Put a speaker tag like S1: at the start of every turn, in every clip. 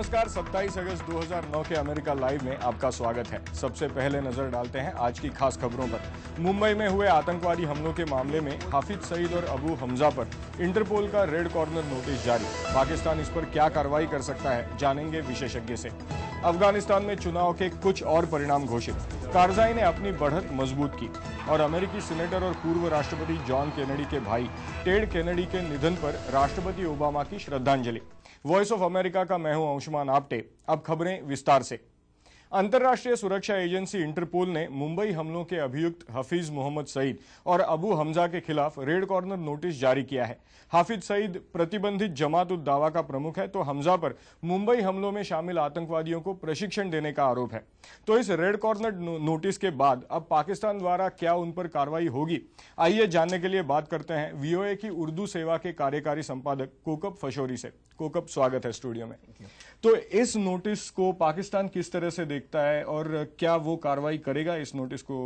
S1: नमस्कार 27 अगस्त 2009 के America live में आपका स्वागत है सबसे पहले नजर डालते हैं आज की खास खबरों पर मुंबई में हुए आतंकवादी हमलों के मामले में हाफिज सईद और अबू हमजा पर इंटरपोल का रेड कॉर्नर नोटिस जारी पाकिस्तान इस पर क्या कार्रवाई कर सकता है जानेंगे विशेषज्ञ से अफगानिस्तान में चुनाव के कुछ और परिणाम घोषित कारजाई ने अपनी बढ़त मजबूत की और अमेरिकी सीनेटर और पूर्व राष्ट्रपति जॉन केनेडी के भाई टेड केनेडी के निधन पर राष्ट्रपति ओबामा की श्रद्धांजलि वॉइस ऑफ अमेरिका का मैं हूं अंशुमान आपटे अब खबरें विस्तार से अंतर्राष्ट्रीय सुरक्षा एजेंसी इंटरपोल ने मुंबई हमलों के अभियुक्त हफीज मोहम्मद सईद और अबू हमजा के खिलाफ रेड कॉर्नर नोटिस जारी किया है हाफिज सईद प्रतिबंधित जमात उद दावा का प्रमुख है तो हमजा पर मुंबई हमलों में शामिल आतंकवादियों को प्रशिक्षण देने का आरोप है तो इस रेड कॉर्नर नोटिस के बाद अब पाकिस्तान द्वारा क्या उन पर कार्रवाई होगी आइए जानने के लिए बात करते हैं वीओए की उर्दू सेवा के कार्यकारी संपादक कोकब फशोरी से कोकब स्वागत है स्टूडियो में तो इस नोटिस को पाकिस्तान किस तरह से देखता है और
S2: क्या वो कार्रवाई करेगा इस नोटिस को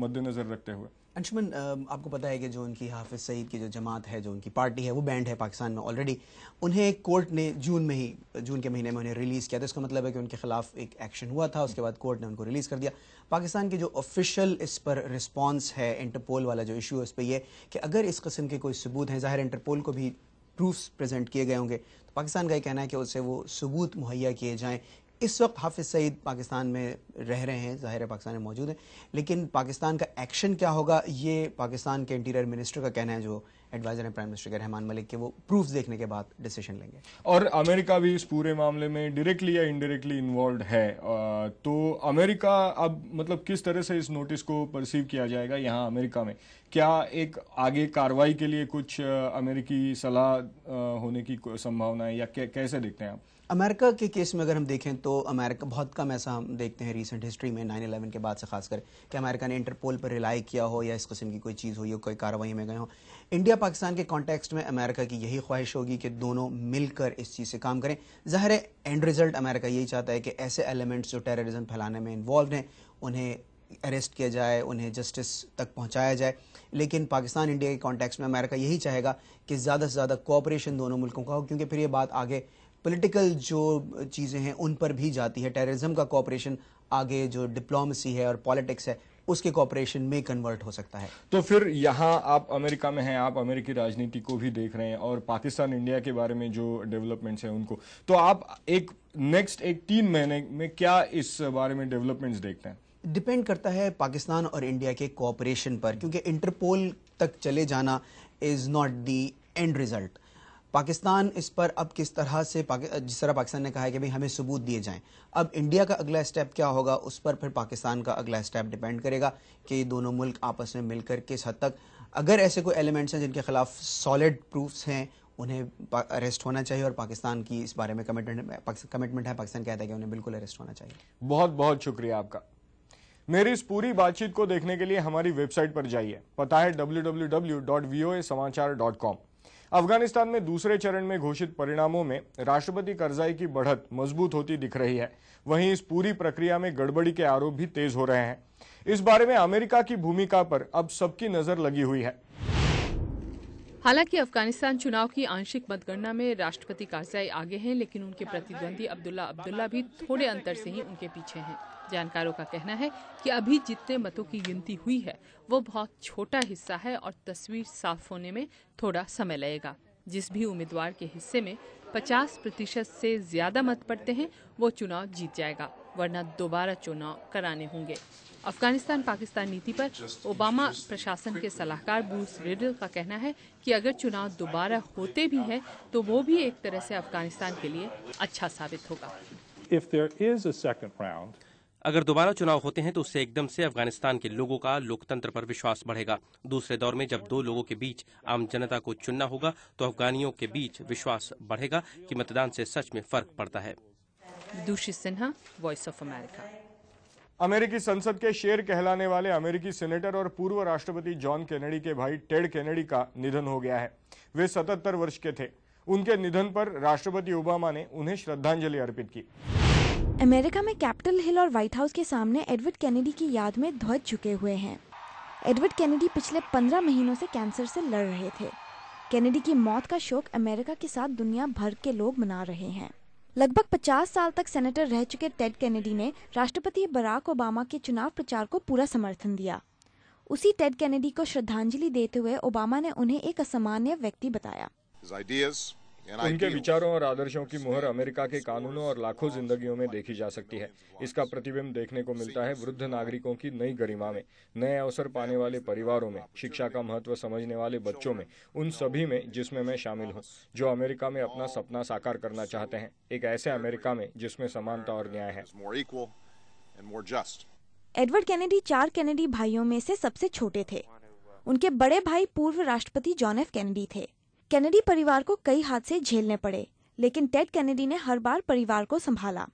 S2: मद्देनजर रखते हुए अंशुमन आपको पता है कि जो उनकी हाफिज सईद की जो जमात है जो उनकी पार्टी है वो बैंड है पाकिस्तान में ऑलरेडी उन्हें कोर्ट ने जून में ही जून के महीने में उन्हें रिलीज़ किया था इसका मतलब है कि उनके खिलाफ एक एक्शन हुआ था उसके बाद कोर्ट ने उनको रिलीज़ कर दिया पाकिस्तान के जो ऑफिशियल इस पर रिस्पॉन्स है इंटरपोल वाला जो इशू है उस पर यह कि अगर इस कस्म के कोई सबूत हैं ज़ाहिर इंटरपोल को भी प्रूफ प्रेजेंट किए गए होंगे तो पाकिस्तान का ये कहना है कि उससे वो सबूत मुहैया किए जाएं इस वक्त हाफिज सईद पाकिस्तान में रह रहे हैं ज़ाहिर पाकिस्तान में मौजूद हैं लेकिन पाकिस्तान का एक्शन क्या होगा ये पाकिस्तान के इंटीरियर मिनिस्टर का कहना है जो एडवाइजर हैं प्राइम मिनिस्टर के रहमान मलिक के वो प्रूफ देखने के बाद डिसीजन लेंगे
S1: और अमेरिका भी इस पूरे मामले में डायरेक्टली या इनडायरेक्टली इन्वॉल्व है तो अमेरिका अब मतलब किस तरह से इस नोटिस को परसीव किया जाएगा यहाँ अमेरिका में क्या एक आगे कार्रवाई के लिए कुछ अमेरिकी सलाह होने की संभावना है या कैसे
S2: देखते हैं आप अमेरिका के केस में अगर हम देखें तो अमेरिका बहुत कम ऐसा हम देखते हैं रिसेंट हिस्ट्री में 9/11 के बाद से खासकर कि अमेरिका ने इंटरपोल पर रिलाई किया हो या इस किस्म की कोई चीज़ हुई हो कोई कार्रवाई में गए हो इंडिया पाकिस्तान के कॉन्टेक्स्ट में अमेरिका की यही ख्वाहिश होगी कि दोनों मिलकर इस चीज़ से काम करें ज़ाहिर एंड रिजल्ट अमेरिका यही चाहता है कि ऐसे एलिमेंट्स जो टेररिज्म फैलाने में इन्वॉल्व हैं उन्हें अरेस्ट किया जाए उन्हें जस्टिस तक पहुंचाया जाए लेकिन पाकिस्तान इंडिया के कॉन्टेक्स्ट में अमेरिका यही चाहेगा कि ज़्यादा से ज़्यादा कोऑपरेशन दोनों मुल्कों का हो क्योंकि फिर ये बात आगे पॉलिटिकल जो चीज़ें हैं उन पर भी जाती है टेररिज्म का कॉपरेशन आगे जो डिप्लोमेसी है और पॉलिटिक्स है उसके कॉपरेशन में कन्वर्ट हो सकता है तो फिर यहाँ आप
S1: अमेरिका में हैं आप अमेरिकी राजनीति को भी देख रहे हैं और पाकिस्तान इंडिया के बारे में जो डेवलपमेंट्स हैं उनको तो आप एक नेक्स्ट एक तीन महीने में क्या इस बारे में डेवलपमेंट्स देखते
S2: हैं डिपेंड करता है पाकिस्तान और इंडिया के कॉपरेशन पर क्योंकि इंटरपोल तक चले जाना is not the end result Pakistan इस पर अब किस तरह से जिस तरह पाकिस्तान ने कहा है कि भाई हमें सबूत दिए जाएं अब इंडिया का अगला स्टेप क्या होगा उस पर फिर पाकिस्तान का अगला स्टेप डिपेंड करेगा कि दोनों मुल्क आपस में मिलकर किस हद तक अगर ऐसे कोई एलिमेंट्स हैं जिनके खिलाफ सॉलिड प्रूफ्स हैं उन्हें अरेस्ट होना चाहिए और पाकिस्तान की इस बारे में कमिटमेंट कमिटमेंट है पाकिस्तान कहता है कि उन्हें बिल्कुल अरेस्ट होना चाहिए बहुत बहुत शुक्रिया आपका
S1: मेरी इस पूरी बातचीत को देखने के लिए हमारी वेबसाइट पर जाइए पता है डब्ल्यू अफगानिस्तान में दूसरे चरण में घोषित परिणामों में राष्ट्रपति करजाई की बढ़त मजबूत होती दिख रही है वहीं इस पूरी प्रक्रिया में गड़बड़ी के आरोप भी तेज हो रहे हैं इस बारे में अमेरिका की भूमिका पर अब सबकी नजर लगी हुई है
S2: हालांकि अफगानिस्तान चुनाव की आंशिक मतगणना में राष्ट्रपति कारजाई आगे हैं लेकिन उनके प्रतिद्वंदी अब्दुल्ला अब्दुल्ला भी थोड़े अंतर से ही उनके पीछे हैं जानकारों का कहना है कि अभी जितने मतों की गिनती हुई है वो बहुत छोटा हिस्सा है और तस्वीर साफ होने में थोड़ा समय लगेगा जिस भी उम्मीदवार के हिस्से में 50 प्रतिशत से ज्यादा मत पड़ते हैं वो चुनाव जीत जाएगा वरना दोबारा चुनाव कराने होंगे अफगानिस्तान पाकिस्तान नीति पर ओबामा प्रशासन के सलाहकार ब्रूस रिडल का कहना है कि अगर चुनाव दोबारा होते भी हैं तो वो भी एक तरह से अफगानिस्तान के लिए अच्छा साबित होगा अगर दोबारा चुनाव होते हैं तो उससे एकदम से अफगानिस्तान के लोगों का लोकतंत्र पर विश्वास बढ़ेगा दूसरे दौर में जब दो लोगों के बीच आम जनता को चुनना होगा तो अफगानियों के बीच विश्वास बढ़ेगा कि मतदान से सच में फर्क पड़ता है Dushi Sinha voice of America अमेरिकी
S1: संसद के शेर कहलाने वाले अमेरिकी सेनेटर और पूर्व राष्ट्रपति जॉन कैनेडी के भाई टेड कैनेडी का निधन हो गया है वे सतहत्तर वर्ष के थे उनके निधन पर राष्ट्रपति ओबामा ने उन्हें श्रद्धांजलि अर्पित की
S3: अमेरिका में कैपिटल हिल और व्हाइट हाउस के सामने एडवर्ड कैनेडी की याद में ध्वज झुके हुए हैं एडवर्ड कैनेडी पिछले पंद्रह महीनों से कैंसर से लड़ रहे थे कैनेडी की मौत का शोक अमेरिका के साथ दुनिया भर के लोग मना रहे हैं लगभग 50 साल तक सेनेटर रह चुके टेड कैनेडी ने राष्ट्रपति बराक ओबामा के चुनाव प्रचार को पूरा समर्थन दिया उसी टेड कैनेडी को श्रद्धांजलि देते हुए ओबामा ने उन्हें एक असामान्य व्यक्ति बताया
S1: His ideas, उनके विचारों और आदर्शों की मुहर अमेरिका के कानूनों और लाखों जिंदगियों में देखी जा सकती है इसका प्रतिबिंब देखने को मिलता है वृद्ध नागरिकों की नई गरिमा में नए अवसर पाने वाले परिवारों में शिक्षा का महत्व समझने वाले बच्चों में उन सभी में जिसमें मैं शामिल हूँ जो अमेरिका में अपना सपना साकार करना चाहते हैं एक ऐसे अमेरिका में जिसमें समानता और न्याय है
S3: एडवर्ड कैनेडी चार कैनेडी भाइयों में से सबसे छोटे थे उनके बड़े भाई पूर्व राष्ट्रपति जॉन एफ कैनेडी थे कैनेडी परिवार को कई हादसे झेलने पड़े लेकिन टेड कैनेडी ने हर बार परिवार को संभाला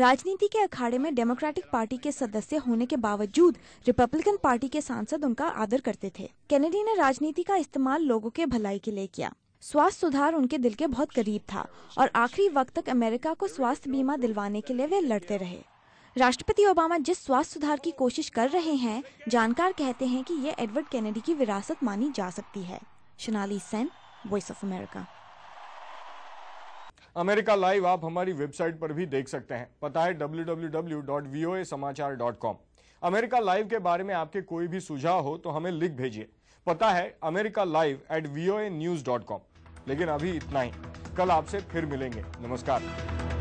S3: राजनीति के अखाड़े में डेमोक्रेटिक पार्टी के सदस्य होने के बावजूद रिपब्लिकन पार्टी के सांसद उनका आदर करते थे कैनेडी ने राजनीति का इस्तेमाल लोगों के भलाई के लिए किया स्वास्थ्य सुधार उनके दिल के बहुत करीब था और आखिरी वक्त तक अमेरिका को स्वास्थ्य बीमा दिलवाने के लिए वे लड़ते रहे राष्ट्रपति ओबामा जिस स्वास्थ्य सुधार की कोशिश कर रहे हैं जानकार कहते हैं कि ये एडवर्ड कैनेडी की विरासत मानी जा सकती है Shanali Sen voice of America
S1: America live आप हमारी वेबसाइट पर भी देख सकते हैं पता है www.voasamachaar.com अमेरिका लाइव के बारे में आपके कोई भी सुझाव हो तो हमें लिख भेजिए पता है अमेरिका लाइव एट वी लेकिन अभी इतना ही कल आपसे फिर मिलेंगे नमस्कार